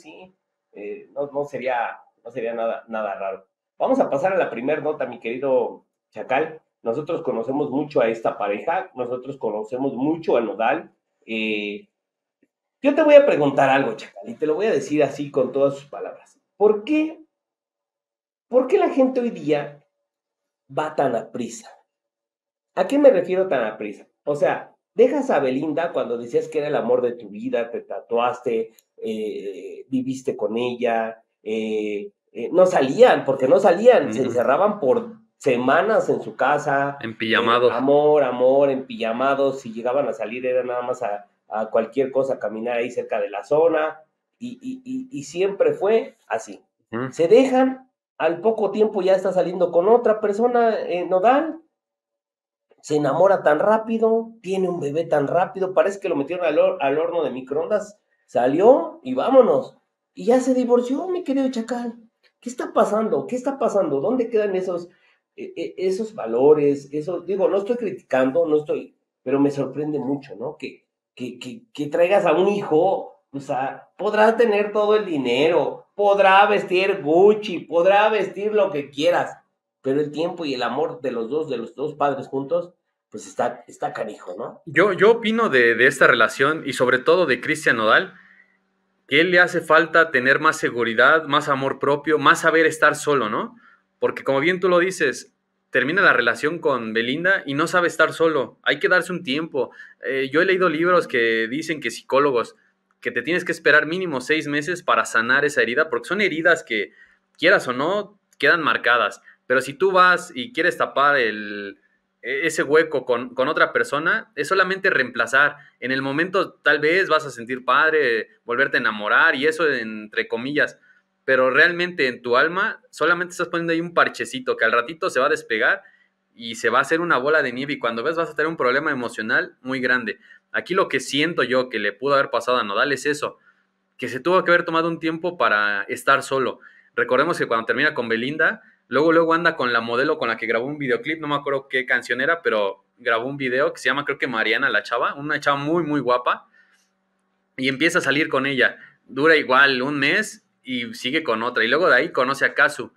sí, eh, no, sería, no sería nada, nada raro. Vamos a pasar a la primera nota, mi querido Chacal. Nosotros conocemos mucho a esta pareja, nosotros conocemos mucho a Nodal. Eh, yo te voy a preguntar algo, Chacal, y te lo voy a decir así con todas sus palabras. ¿Por qué, por qué la gente hoy día va tan a prisa? ¿A qué me refiero tan a prisa? O sea, Dejas a Belinda cuando decías que era el amor de tu vida, te tatuaste, eh, viviste con ella, eh, eh, no salían, porque no salían, se encerraban por semanas en su casa. En pijamados. amor, amor, en pijamados. Si llegaban a salir era nada más a, cualquier cosa, caminar ahí cerca de la zona. Y, siempre fue así. Se dejan, al poco tiempo ya está saliendo con otra persona no dan se enamora tan rápido, tiene un bebé tan rápido, parece que lo metieron al, al horno de microondas, salió y vámonos. Y ya se divorció, mi querido chacal. ¿Qué está pasando? ¿Qué está pasando? ¿Dónde quedan esos, e, e, esos valores? Eso digo, no estoy criticando, no estoy, pero me sorprende mucho, ¿no? Que, que, que traigas a un hijo, o sea, podrá tener todo el dinero, podrá vestir Gucci, podrá vestir lo que quieras, pero el tiempo y el amor de los dos, de los dos padres juntos, pues está, está canijo, ¿no? Yo, yo opino de, esta relación y sobre todo de Cristian Nodal, que él le hace falta tener más seguridad, más amor propio, más saber estar solo, ¿no? Porque como bien tú lo dices, termina la relación con Belinda y no sabe estar solo, hay que darse un tiempo. Eh, yo he leído libros que dicen que psicólogos, que te tienes que esperar mínimo seis meses para sanar esa herida, porque son heridas que, quieras o no, quedan marcadas. Pero si tú vas y quieres tapar e, ese hueco con, con, otra persona, es solamente reemplazar. En el momento tal vez vas a sentir padre, volverte a enamorar y eso entre comillas, pero realmente en tu alma solamente estás poniendo ahí un parchecito que al ratito se va a despegar y se va a hacer una bola de nieve y cuando ves vas a tener un problema emocional muy grande. Aquí lo que siento yo que le pudo haber pasado a Nodal es eso, que se tuvo que haber tomado un tiempo para estar solo. Recordemos que cuando termina con Belinda, Luego, luego anda con la modelo con la que grabó un videoclip, no me acuerdo qué canción era, pero grabó un video que se llama, creo que Mariana, la chava, una chava muy, muy guapa, y empieza a salir con ella. Dura igual un mes y sigue con otra. Y luego de ahí conoce a Kazu.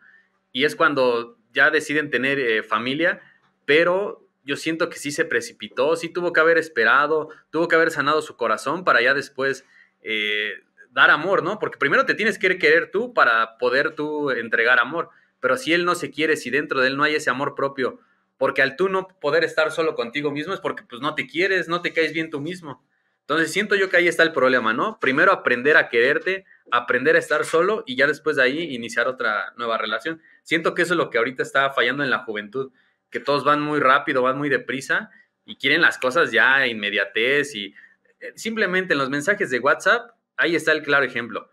Y es cuando ya deciden tener eh, familia, pero yo siento que sí se precipitó, sí tuvo que haber esperado, tuvo que haber sanado su corazón para ya después eh, dar amor, ¿no? Porque primero te tienes que querer tú para poder tú entregar amor. Pero si él no se quiere, si dentro de él no hay ese amor propio, porque al tú no poder estar solo contigo mismo es porque pues no te quieres, no te caes bien tú mismo. Entonces siento yo que ahí está el problema, ¿no? Primero aprender a quererte, aprender a estar solo y ya después de ahí iniciar otra nueva relación. Siento que eso es lo que ahorita está fallando en la juventud, que todos van muy rápido, van muy deprisa y quieren las cosas ya inmediatez y eh, simplemente en los mensajes de WhatsApp, ahí está el claro ejemplo.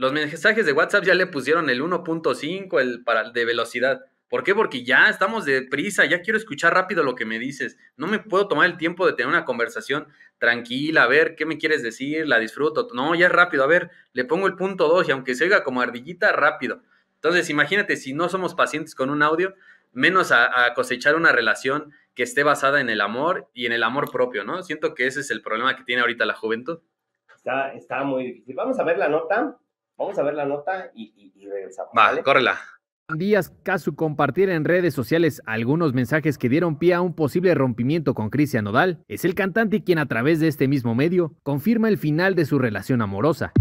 Los mensajes de WhatsApp ya le pusieron el 1.5, el para de velocidad. ¿Por qué? Porque ya estamos de prisa, ya quiero escuchar rápido lo que me dices. No me puedo tomar el tiempo de tener una conversación tranquila, a ver qué me quieres decir, la disfruto. No, ya es rápido, a ver, le pongo el punto 2 y aunque se oiga como ardillita, rápido. Entonces, imagínate si no somos pacientes con un audio, menos a, cosechar una relación que esté basada en el amor y en el amor propio, ¿no? Siento que ese es el problema que tiene ahorita la juventud. Está, está muy difícil. Vamos a ver la nota Vamos a ver la nota y, regresamos. ¿vale? córrela. Díaz Casu compartir en redes sociales algunos mensajes que dieron pie a un posible rompimiento con Cristian Nodal, es el cantante quien a través de este mismo medio confirma el final de su relación amorosa.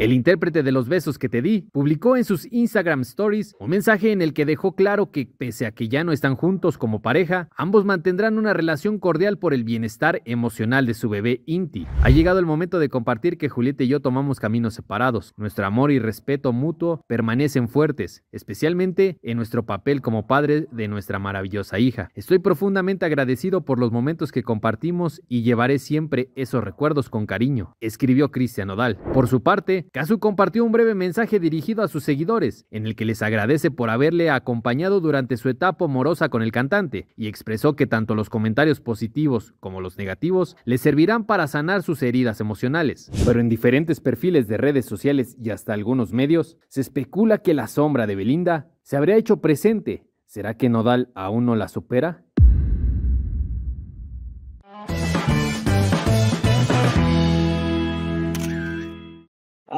El intérprete de los besos que te di publicó en sus Instagram Stories un mensaje en el que dejó claro que pese a que ya no están juntos como pareja, ambos mantendrán una relación cordial por el bienestar emocional de su bebé Inti. Ha llegado el momento de compartir que Julieta y yo tomamos caminos separados. Nuestro amor y respeto mutuo permanecen fuertes, especialmente en nuestro papel como padres de nuestra maravillosa hija. Estoy profundamente agradecido por los momentos que compartimos y llevaré siempre esos recuerdos con cariño, escribió Cristian Odal. Por su parte, Kazu compartió un breve mensaje dirigido a sus seguidores, en el que les agradece por haberle acompañado durante su etapa amorosa con el cantante, y expresó que tanto los comentarios positivos como los negativos le servirán para sanar sus heridas emocionales. Pero en diferentes perfiles de redes sociales y hasta algunos medios, se especula que la sombra de Belinda se habría hecho presente. ¿Será que Nodal aún no la supera?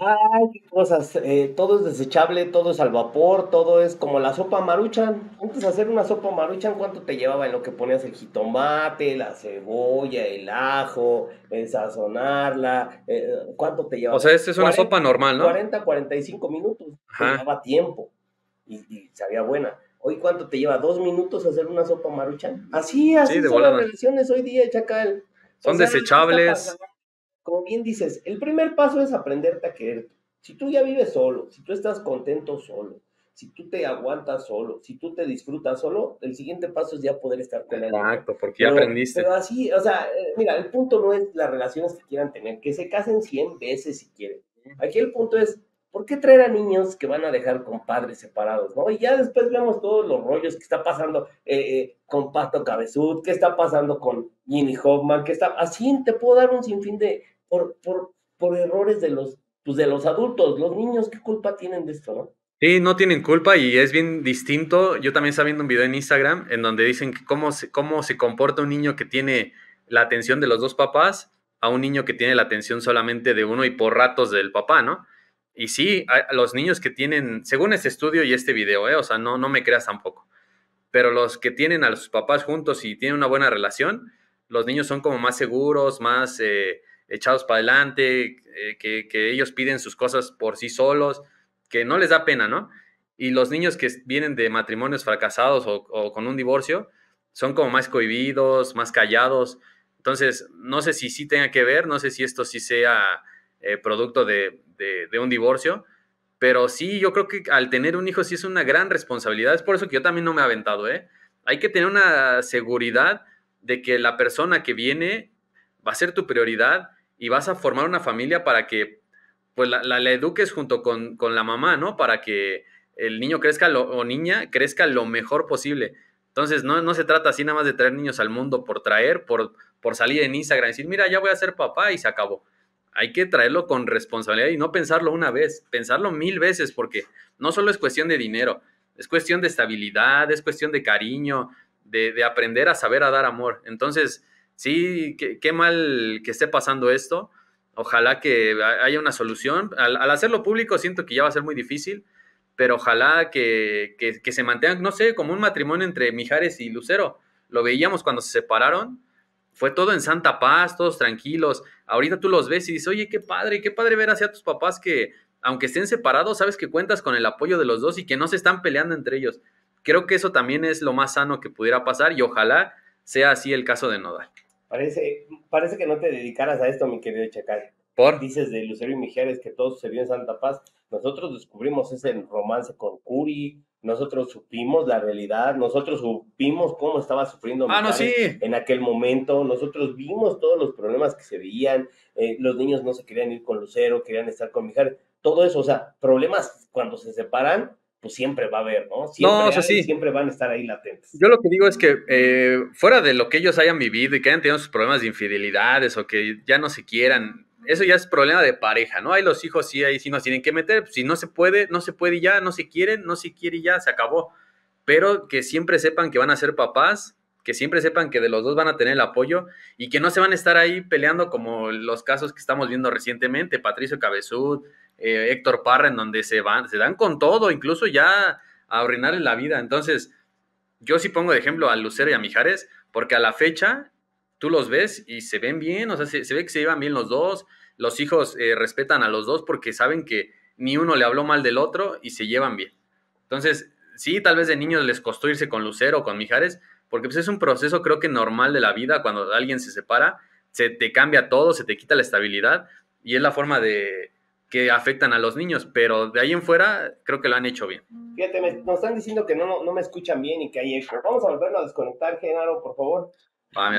Ay, qué cosas. Eh, todo es desechable, todo es al vapor, todo es como la sopa maruchan. Antes de hacer una sopa maruchan, ¿cuánto te llevaba en lo que ponías el jitomate, la cebolla, el ajo, el sazonarla? Eh, ¿Cuánto te llevaba? O sea, esta es una sopa normal, ¿no? 40, 45 minutos. Te llevaba tiempo y, sabía buena. Hoy, ¿cuánto te lleva? ¿Dos minutos hacer una sopa maruchan? Así, así de son las relaciones hoy día, chacal. Son desechables como bien dices, el primer paso es aprenderte a quererte. Si tú ya vives solo, si tú estás contento solo, si tú te aguantas solo, si tú te disfrutas solo, el siguiente paso es ya poder estar con él. Exacto, porque ya aprendiste. Pero así, o sea, eh, mira, el punto no es las relaciones que quieran tener, que se casen 100 veces si quieren. Aquí el punto es, ¿por qué traer a niños que van a dejar con padres separados, no? Y ya después vemos todos los rollos que está pasando eh, eh, con Pato Cabezud, qué está pasando con Ginny Hoffman, que está... Así te puedo dar un sinfín de... Por, por, por errores de los, pues de los adultos, los niños, ¿qué culpa tienen de esto, no? Sí, no tienen culpa y es bien distinto. Yo también estaba viendo un video en Instagram en donde dicen cómo se, cómo se comporta un niño que tiene la atención de los dos papás a un niño que tiene la atención solamente de uno y por ratos del papá, ¿no? Y sí, los niños que tienen, según este estudio y este video, ¿eh? o sea, no, no me creas tampoco, pero los que tienen a sus papás juntos y tienen una buena relación, los niños son como más seguros, más eh, echados para adelante, eh, que, ellos piden sus cosas por sí solos, que no les da pena, ¿no? Y los niños que vienen de matrimonios fracasados o, con un divorcio, son como más cohibidos, más callados. Entonces, no sé si sí tenga que ver, no sé si esto sí sea eh, producto de, de, un divorcio, pero sí, yo creo que al tener un hijo sí es una gran responsabilidad. Es por eso que yo también no me he aventado, ¿eh? Hay que tener una seguridad de que la persona que viene va a ser tu prioridad y vas a formar una familia para que pues la, eduques junto con, la mamá, ¿no? Para que el niño crezca o niña crezca lo mejor posible. Entonces, no, no se trata así nada más de traer niños al mundo por traer, por, por salir en Instagram y decir, mira, ya voy a ser papá y se acabó hay que traerlo con responsabilidad y no pensarlo una vez, pensarlo mil veces, porque no solo es cuestión de dinero, es cuestión de estabilidad, es cuestión de cariño, de, aprender a saber a dar amor. Entonces, sí, qué, mal que esté pasando esto. Ojalá que haya una solución. Al, hacerlo público siento que ya va a ser muy difícil, pero ojalá que, que se mantengan, no sé, como un matrimonio entre Mijares y Lucero. Lo veíamos cuando se separaron fue todo en santa paz, todos tranquilos. Ahorita tú los ves y dices, oye, qué padre, qué padre ver hacia tus papás que, aunque estén separados, sabes que cuentas con el apoyo de los dos y que no se están peleando entre ellos. Creo que eso también es lo más sano que pudiera pasar y ojalá sea así el caso de Nodal. Parece, parece que no te dedicaras a esto, mi querido Chacal. ¿Por? Dices de Lucero y Mijares que todo sucedió en Santa Paz. Nosotros descubrimos ese romance con Curi, nosotros supimos la realidad, nosotros supimos cómo estaba sufriendo ah, mi en aquel momento, nosotros vimos todos los problemas que se veían, eh, los niños no se querían ir con Lucero, querían estar con mi Mijares, todo eso, o sea, problemas cuando se separan, pues siempre va a haber, ¿no? Siempre, no, siempre van a estar ahí latentes. Yo lo que digo es que eh, fuera de lo que ellos hayan vivido y que hayan tenido sus problemas de infidelidades o que ya no se quieran, eso ya es problema de pareja, ¿no? Hay los hijos sí, ahí sí nos tienen que meter. Pues, si no se puede, no se puede y ya, no se quieren, no se quiere y ya, se acabó. Pero que siempre sepan que van a ser papás, que siempre sepan que de los dos van a tener el apoyo y que no se van a estar ahí peleando como los casos que estamos viendo recientemente, Patricio Cabezud, eh, Héctor Parra, en donde se van, se dan con todo, incluso ya a en la vida. Entonces, yo sí pongo de ejemplo a Lucero y a Mijares, porque a la fecha tú los ves y se ven bien, o sea, se, ve que se llevan bien los dos, los hijos eh, respetan a los dos porque saben que ni uno le habló mal del otro y se llevan bien. Entonces, sí, tal vez de niños les costó irse con Lucero o con Mijares, porque pues, es un proceso creo que normal de la vida, cuando alguien se separa, se te cambia todo, se te quita la estabilidad y es la forma de que afectan a los niños, pero de ahí en fuera creo que lo han hecho bien. Fíjate, nos están diciendo que no, no, me escuchan bien y que hay Vamos a volverlo a desconectar, Genaro, por favor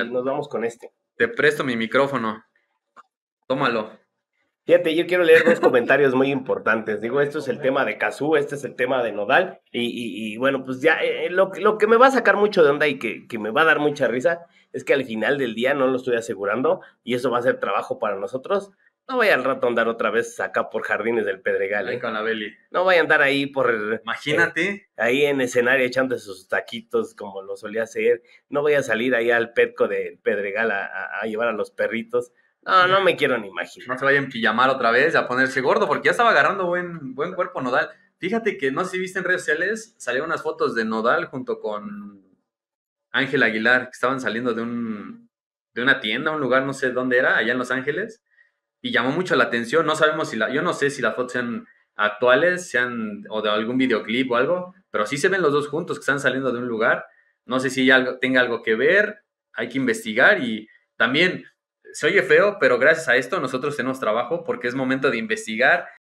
nos vamos con este. Te presto mi micrófono. Tómalo. Fíjate, yo quiero leer dos comentarios muy importantes. Digo, esto es el tema de Kazú, este es el tema de Nodal. Y, bueno, pues ya eh, eh, lo, lo, que me va a sacar mucho de onda y que, que, me va a dar mucha risa es que al final del día, no lo estoy asegurando, y eso va a ser trabajo para nosotros, no voy al rato a andar otra vez acá por Jardines del Pedregal. Ahí ¿eh? con la Beli. No voy a andar ahí por. Eh, Imagínate. Eh, ahí en escenario echando sus taquitos como lo solía hacer. No voy a salir ahí al Petco del Pedregal a, llevar a los perritos. No, no me quiero ni imaginar. No se vayan a pijamar otra vez, a ponerse gordo, porque ya estaba agarrando buen, buen cuerpo nodal. Fíjate que no sé si viste en redes sociales, salieron unas fotos de Nodal junto con Ángel Aguilar, que estaban saliendo de un de una tienda, un lugar, no sé dónde era, allá en Los Ángeles, y llamó mucho la atención. No sabemos si la, yo no sé si las fotos sean actuales, sean o de algún videoclip o algo, pero sí se ven los dos juntos que están saliendo de un lugar. No sé si algo, tenga algo que ver, hay que investigar y también se oye feo, pero gracias a esto nosotros tenemos trabajo porque es momento de investigar